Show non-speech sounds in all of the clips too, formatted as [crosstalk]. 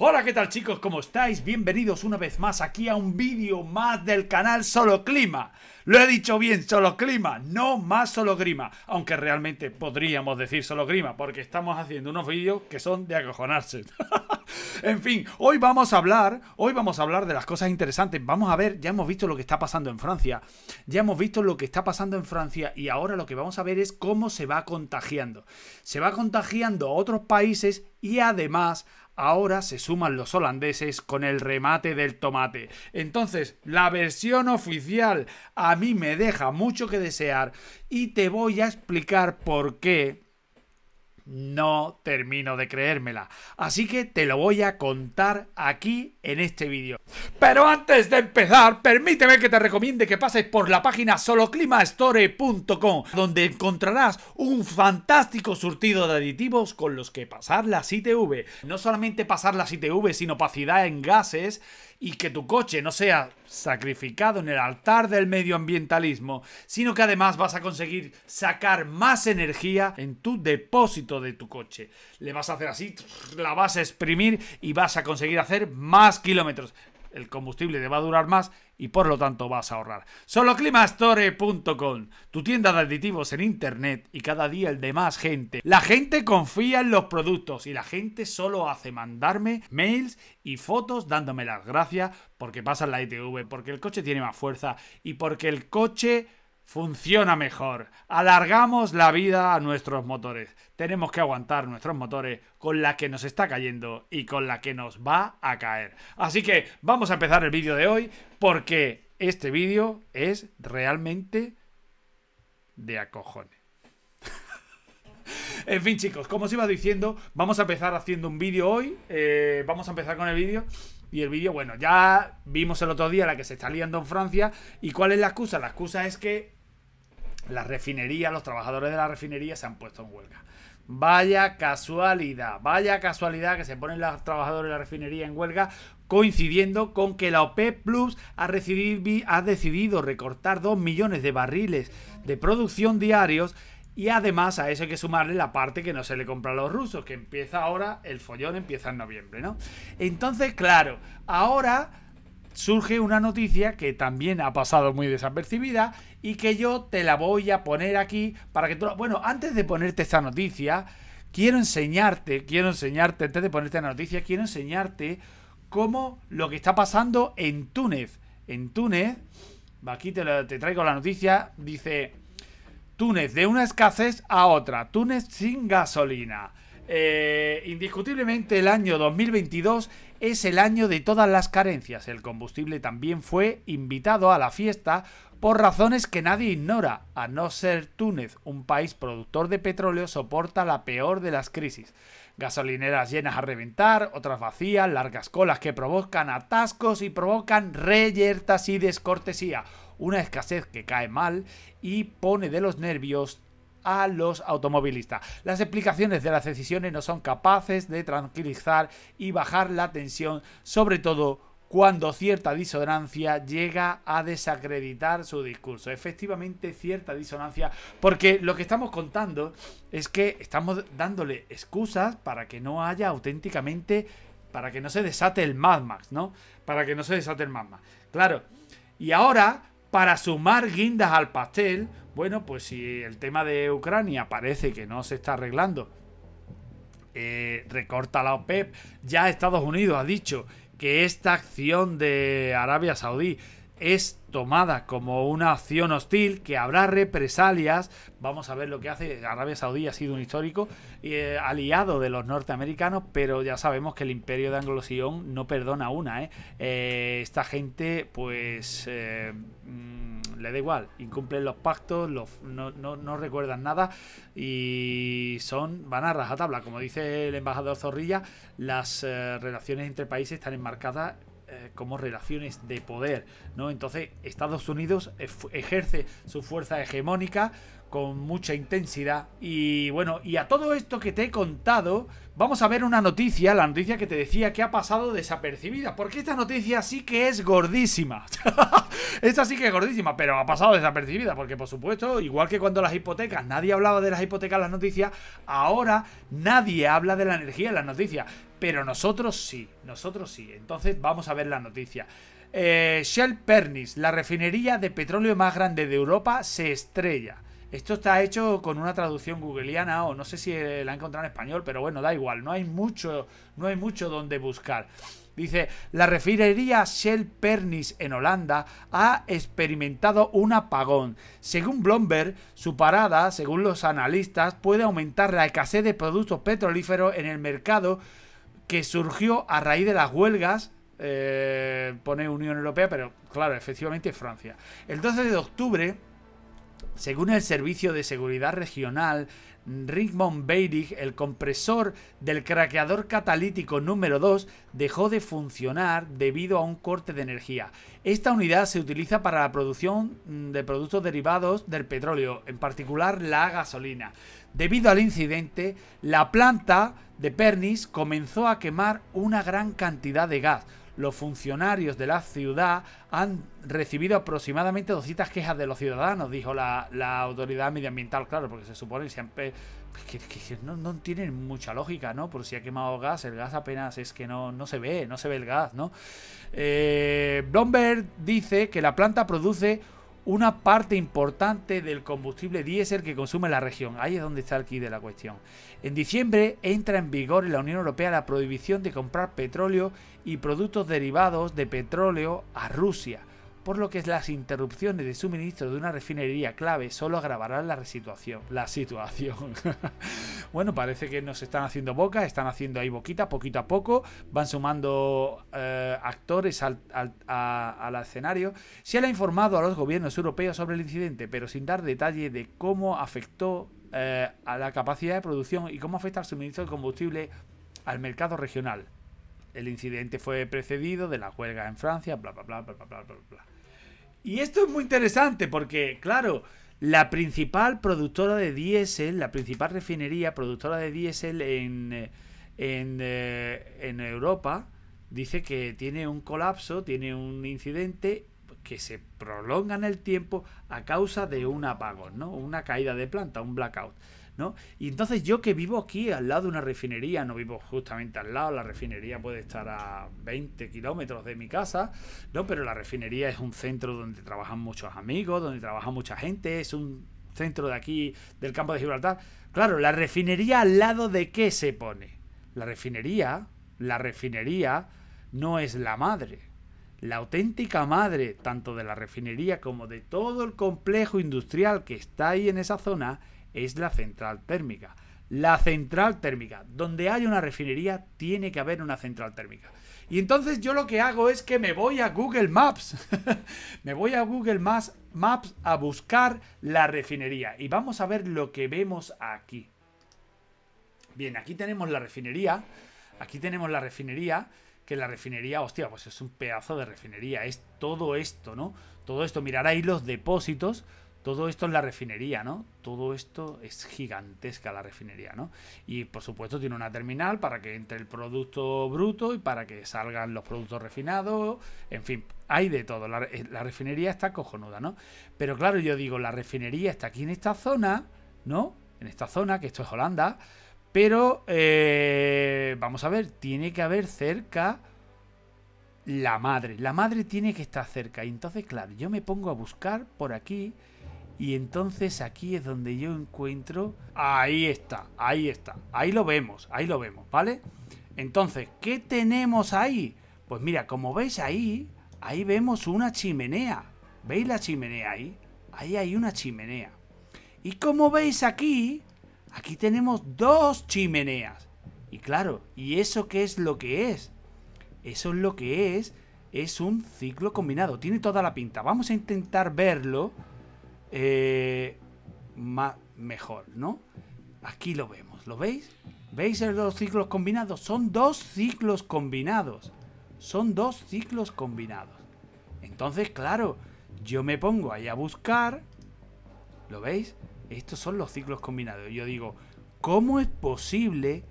Hola, ¿qué tal chicos? ¿Cómo estáis? Bienvenidos una vez más aquí a un vídeo más del canal Solo Clima. Lo he dicho bien, Solo Clima, no más Solo Grima, aunque realmente podríamos decir Solo Grima, porque estamos haciendo unos vídeos que son de acojonarse. [laughs] en fin, hoy vamos a hablar, hoy vamos a hablar de las cosas interesantes. Vamos a ver, ya hemos visto lo que está pasando en Francia, ya hemos visto lo que está pasando en Francia y ahora lo que vamos a ver es cómo se va contagiando. Se va contagiando a otros países y además Ahora se suman los holandeses con el remate del tomate. Entonces, la versión oficial a mí me deja mucho que desear y te voy a explicar por qué no termino de creérmela, así que te lo voy a contar aquí en este vídeo. Pero antes de empezar, permíteme que te recomiende que pases por la página soloclimastore.com, donde encontrarás un fantástico surtido de aditivos con los que pasar la ITV. No solamente pasar la ITV, sino opacidad en gases y que tu coche no sea sacrificado en el altar del medioambientalismo, sino que además vas a conseguir sacar más energía en tu depósito de tu coche. Le vas a hacer así, la vas a exprimir y vas a conseguir hacer más kilómetros el combustible te va a durar más y por lo tanto vas a ahorrar. Solo tu tienda de aditivos en internet y cada día el de más gente. La gente confía en los productos y la gente solo hace mandarme mails y fotos dándome las gracias porque pasan la ITV, porque el coche tiene más fuerza y porque el coche funciona mejor. Alargamos la vida a nuestros motores. Tenemos que aguantar nuestros motores con la que nos está cayendo y con la que nos va a caer. Así que vamos a empezar el vídeo de hoy porque este vídeo es realmente de acojones. [laughs] En fin, chicos, como os iba diciendo, vamos a empezar haciendo un vídeo hoy. Eh, vamos a empezar con el vídeo. Y el vídeo, bueno, ya vimos el otro día la que se está liando en Francia. ¿Y cuál es la excusa? La excusa es que la refinería los trabajadores de la refinería se han puesto en huelga. Vaya casualidad, vaya casualidad que se ponen los trabajadores de la refinería en huelga coincidiendo con que la op Plus ha, ha decidido recortar 2 millones de barriles de producción diarios y además a eso hay que sumarle la parte que no se le compra a los rusos, que empieza ahora, el follón empieza en noviembre, ¿no? Entonces, claro, ahora surge una noticia que también ha pasado muy desapercibida y que yo te la voy a poner aquí para que tú... Bueno, antes de ponerte esta noticia, quiero enseñarte, quiero enseñarte, antes de ponerte la noticia, quiero enseñarte cómo lo que está pasando en Túnez. En Túnez, aquí te, te traigo la noticia, dice... Túnez de una escasez a otra, Túnez sin gasolina. Eh, indiscutiblemente el año 2022 es el año de todas las carencias. El combustible también fue invitado a la fiesta por razones que nadie ignora, a no ser Túnez, un país productor de petróleo, soporta la peor de las crisis. Gasolineras llenas a reventar, otras vacías, largas colas que provocan atascos y provocan reyertas y descortesía una escasez que cae mal y pone de los nervios a los automovilistas. Las explicaciones de las decisiones no son capaces de tranquilizar y bajar la tensión, sobre todo cuando cierta disonancia llega a desacreditar su discurso. Efectivamente, cierta disonancia, porque lo que estamos contando es que estamos dándole excusas para que no haya auténticamente, para que no se desate el Mad Max, ¿no? Para que no se desate el Mad Max. Claro. Y ahora para sumar guindas al pastel. Bueno, pues si el tema de Ucrania parece que no se está arreglando, eh, recorta la OPEP. Ya Estados Unidos ha dicho que esta acción de Arabia Saudí es tomada como una acción hostil, que habrá represalias. Vamos a ver lo que hace. Arabia Saudí ha sido un histórico eh, aliado de los norteamericanos, pero ya sabemos que el imperio de Anglosión no perdona una. ¿eh? Eh, esta gente, pues, mm, le da igual. Incumplen los pactos, no, no, recuerdan nada y son van a rajatabla. Como dice el embajador Zorrilla, las relaciones entre países están enmarcadas eh, como relaciones de poder, ¿no? Entonces Estados Unidos eh, ejerce su fuerza hegemónica con mucha intensidad y bueno, y a todo esto que te he contado, vamos a ver una noticia, la noticia que te decía que ha pasado desapercibida, porque esta noticia sí que es gordísima. [laughs] esta sí que es gordísima, pero ha pasado desapercibida, porque por supuesto, igual que cuando las hipotecas, nadie hablaba de las hipotecas en las noticias, ahora nadie habla de la energía en las noticias pero nosotros sí, nosotros sí. Entonces vamos a ver la noticia. Eh, Shell Pernis, la refinería de petróleo más grande de Europa, se estrella. Esto está hecho con una traducción googleana o no sé si la han encontrado en español, pero bueno, da igual, no hay mucho, no hay mucho donde buscar. Dice, la refinería Shell Pernis en Holanda ha experimentado un apagón. Según Blomberg, su parada, según los analistas, puede aumentar la escasez de productos petrolíferos en el mercado que surgió a raíz de las huelgas, eh, pone Unión Europea, pero claro, efectivamente Francia. El 12 de octubre, según el Servicio de Seguridad Regional Rigmond Beirig, el compresor del craqueador catalítico número 2, dejó de funcionar debido a un corte de energía. Esta unidad se utiliza para la producción mm, de productos derivados del petróleo, en particular la gasolina. Debido al incidente, la planta de Pernis comenzó a quemar una gran cantidad de gas, los funcionarios de la ciudad han recibido aproximadamente 200 quejas de los ciudadanos, dijo la, autoridad medioambiental, claro, porque se supone que siempre... no, tienen mucha lógica, ¿no? Por si ha quemado gas, el gas apenas es que no, no se ve, no se ve el gas, ¿no? Eh, Blomberg dice que la planta produce una parte importante del combustible diésel que consume la región. Ahí es donde está el quid de la cuestión. En diciembre entra en vigor en la Unión Europea la prohibición de comprar petróleo y productos derivados de petróleo a Rusia por lo que las interrupciones de suministro de una refinería clave solo agravarán la situación. La situación. [laughs] bueno, parece que nos están haciendo boca, están haciendo ahí boquita poquito a poco, van sumando eh, actores al, escenario. Se le ha informado a los gobiernos europeos sobre el incidente, pero sin dar detalle de cómo afectó eh, a la capacidad de producción y cómo afecta al suministro de combustible al mercado regional. El incidente fue precedido de la huelga en Francia, bla bla bla bla bla bla bla. Y esto es muy interesante porque, claro, la principal productora de diésel, la principal refinería productora de diésel eh, eh, en, Europa, dice que tiene un colapso, tiene un incidente que se prolonga en el tiempo a causa de un apagón, ¿no? Una caída de planta, un blackout. Y entonces yo que vivo aquí al lado de una refinería, no vivo justamente al lado, la refinería puede estar a 20 kilómetros de mi casa, ¿no? Pero la refinería es un centro donde trabajan muchos amigos, donde trabaja mucha gente, es un centro de aquí, del campo de Gibraltar. Claro, la refinería al lado de qué se pone. La refinería, la refinería no es la madre. La auténtica madre, tanto de la refinería como de todo el complejo industrial que está ahí en esa zona, es la central térmica. La central térmica. Donde hay una refinería tiene que haber una central térmica. Y entonces yo lo que hago es que me voy a Google Maps. [laughs] me voy a Google Maps, a buscar la refinería. Y vamos a ver lo que vemos aquí. Bien, aquí tenemos la refinería. Aquí tenemos la refinería. Que la refinería, hostia, pues es un pedazo de refinería. Es todo esto, ¿no? Todo esto. Mirar ahí los depósitos. Todo esto es la refinería, ¿no? Todo esto es gigantesca la refinería, ¿no? Y por supuesto tiene una terminal para que entre el producto bruto y para que salgan los productos refinados, en fin, hay de todo. La, eh, refinería está cojonuda, ¿no? Pero claro, yo digo, la refinería está aquí en esta zona, ¿no? En esta zona, que esto es Holanda, pero eh, vamos a ver, tiene que haber cerca la madre. La madre tiene que estar cerca. Y entonces, claro, yo me pongo a buscar por aquí y entonces aquí es donde yo encuentro... Ahí está, ahí está. Ahí lo vemos, ahí lo vemos, ¿vale? Entonces, ¿qué tenemos ahí? Pues mira, como veis ahí, ahí vemos una chimenea. ¿Veis la chimenea ahí? Ahí hay una chimenea. Y como veis aquí, aquí tenemos dos chimeneas. Y claro, ¿y eso qué es lo que es? Eso es lo que es, es un ciclo combinado. Tiene toda la pinta. Vamos a intentar verlo eh, más, mejor, ¿no? Aquí lo vemos, ¿lo veis? ¿Veis los dos ciclos combinados? Son dos ciclos combinados. Son dos ciclos combinados. Entonces, claro, yo me pongo ahí a buscar. ¿Lo veis? Estos son los ciclos combinados. Yo digo, ¿cómo es posible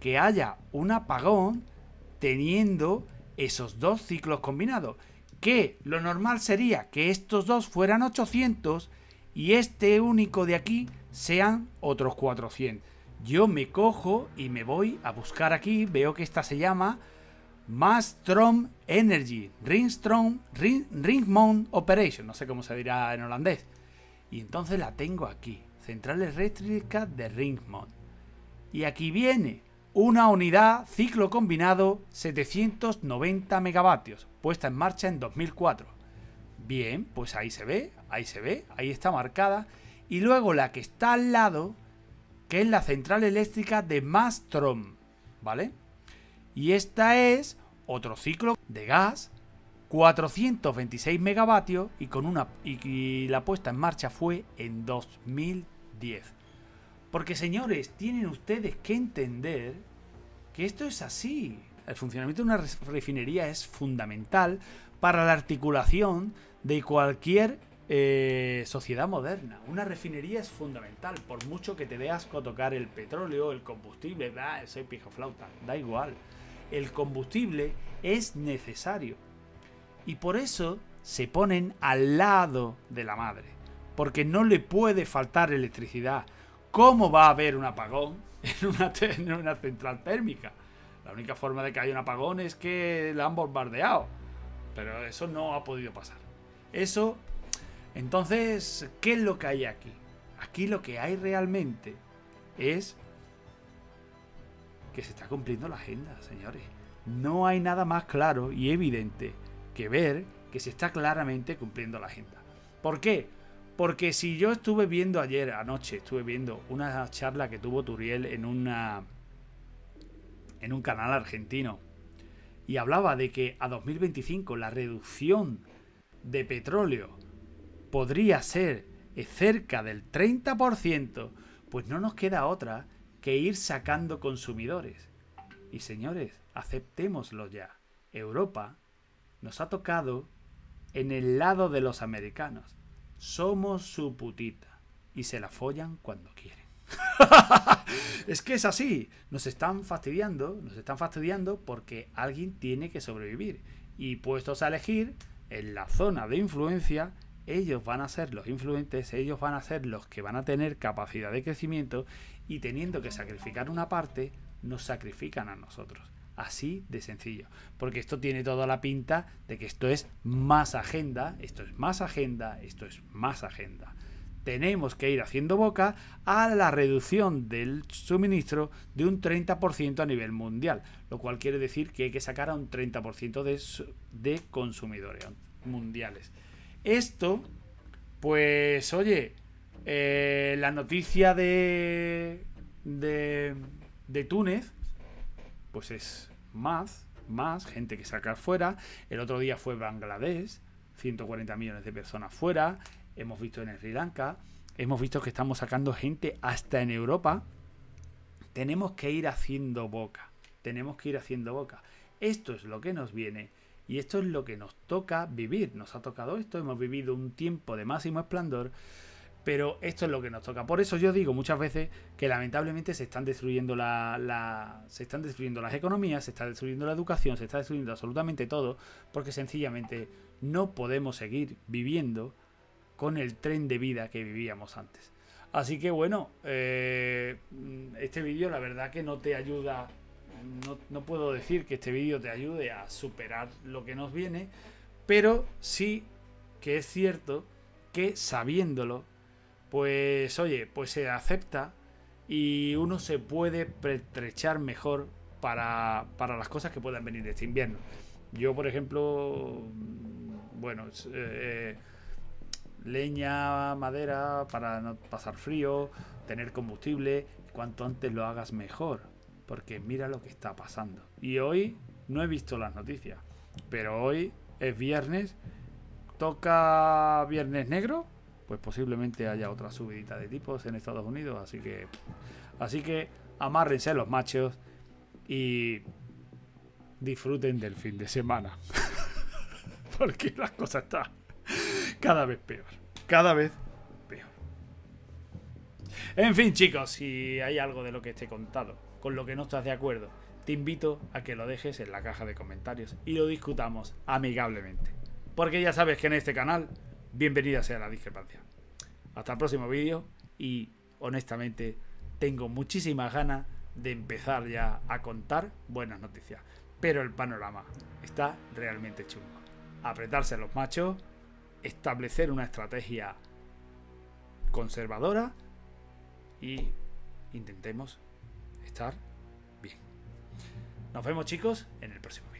que haya un apagón teniendo esos dos ciclos combinados? Que lo normal sería que estos dos fueran 800 y este único de aquí sean otros 400. Yo me cojo y me voy a buscar aquí, veo que esta se llama Mastrom Energy, Ringstrom, Ringmond Operation, no sé cómo se dirá en holandés. Y entonces la tengo aquí, centrales eléctrica de Ringmond. Y aquí viene una unidad ciclo combinado 790 megavatios, puesta en marcha en 2004. Bien, pues ahí se ve, ahí se ve, ahí está marcada. Y luego la que está al lado, que es la central eléctrica de Mastrom, ¿vale? Y esta es otro ciclo de gas, 426 megavatios y, con una, y la puesta en marcha fue en 2010. Porque señores, tienen ustedes que entender que esto es así. El funcionamiento de una refinería es fundamental para la articulación de cualquier eh, sociedad moderna. Una refinería es fundamental, por mucho que te dé asco tocar el petróleo, el combustible, ese soy flauta, da igual. El combustible es necesario. Y por eso se ponen al lado de la madre. Porque no le puede faltar electricidad. ¿Cómo va a haber un apagón [laughs] en una, en una central térmica? La única forma de que haya un apagón es que la han bombardeado. Pero eso no ha podido pasar. Eso, entonces, ¿qué es lo que hay aquí? Aquí lo que hay realmente es que se está cumpliendo la agenda, señores. No hay nada más claro y evidente que ver que se está claramente cumpliendo la agenda. ¿Por qué? Porque si yo estuve viendo ayer, anoche, estuve viendo una charla que tuvo Turiel en una. en un canal argentino. Y hablaba de que a 2025 la reducción de petróleo podría ser eh, cerca del 30%, pues no nos queda otra que ir sacando consumidores. Y señores, aceptémoslo ya. Europa nos ha tocado en el lado de los americanos. Somos su putita y se la follan cuando quieren. [laughs] es que es así. Nos están fastidiando, nos están fastidiando porque alguien tiene que sobrevivir. Y puestos a elegir, en la zona de influencia, ellos van a ser los influentes, ellos van a ser los que van a tener capacidad de crecimiento y teniendo que sacrificar una parte, nos sacrifican a nosotros. Así de sencillo. Porque esto tiene toda la pinta de que esto es más agenda, esto es más agenda, esto es más agenda tenemos que ir haciendo boca a la reducción del suministro de un 30% a nivel mundial, lo cual quiere decir que hay que sacar a un 30% de, consumidores mundiales. Esto, pues oye, eh, la noticia de, de, Túnez, pues es más, más gente que sacar fuera. El otro día fue Bangladesh, 140 millones de personas fuera hemos visto en Sri Lanka, hemos visto que estamos sacando gente hasta en Europa. Tenemos que ir haciendo boca, tenemos que ir haciendo boca. Esto es lo que nos viene y esto es lo que nos toca vivir. Nos ha tocado esto, hemos vivido un tiempo de máximo esplendor, pero esto es lo que nos toca. Por eso yo digo muchas veces que lamentablemente se están destruyendo se están destruyendo las economías, se está destruyendo la educación, se está destruyendo absolutamente todo, porque sencillamente no podemos seguir viviendo con el tren de vida que vivíamos antes. Así que bueno, eh, este vídeo la verdad que no te ayuda, no, puedo decir que este vídeo te ayude a superar lo que nos viene, pero sí que es cierto que sabiéndolo, pues oye, pues se acepta y uno se puede pretrechar mejor para, las cosas que puedan venir este invierno. Yo, por ejemplo, bueno, eh, leña, madera para no pasar frío, tener combustible, cuanto antes lo hagas mejor, porque mira lo que está pasando. Y hoy no he visto las noticias, pero hoy es viernes, toca viernes negro, pues posiblemente haya otra subidita de tipos en Estados Unidos, así que así que amárrense los machos y disfruten del fin de semana. [laughs] porque las cosas están cada vez peor. Cada vez peor. En fin, chicos, si hay algo de lo que esté contado, con lo que no estás de acuerdo, te invito a que lo dejes en la caja de comentarios y lo discutamos amigablemente. Porque ya sabes que en este canal, bienvenida sea la discrepancia. Hasta el próximo vídeo y, honestamente, tengo muchísimas ganas de empezar ya a contar buenas noticias. Pero el panorama está realmente chungo. Apretarse los machos establecer una estrategia conservadora y intentemos estar bien. Nos vemos chicos en el próximo.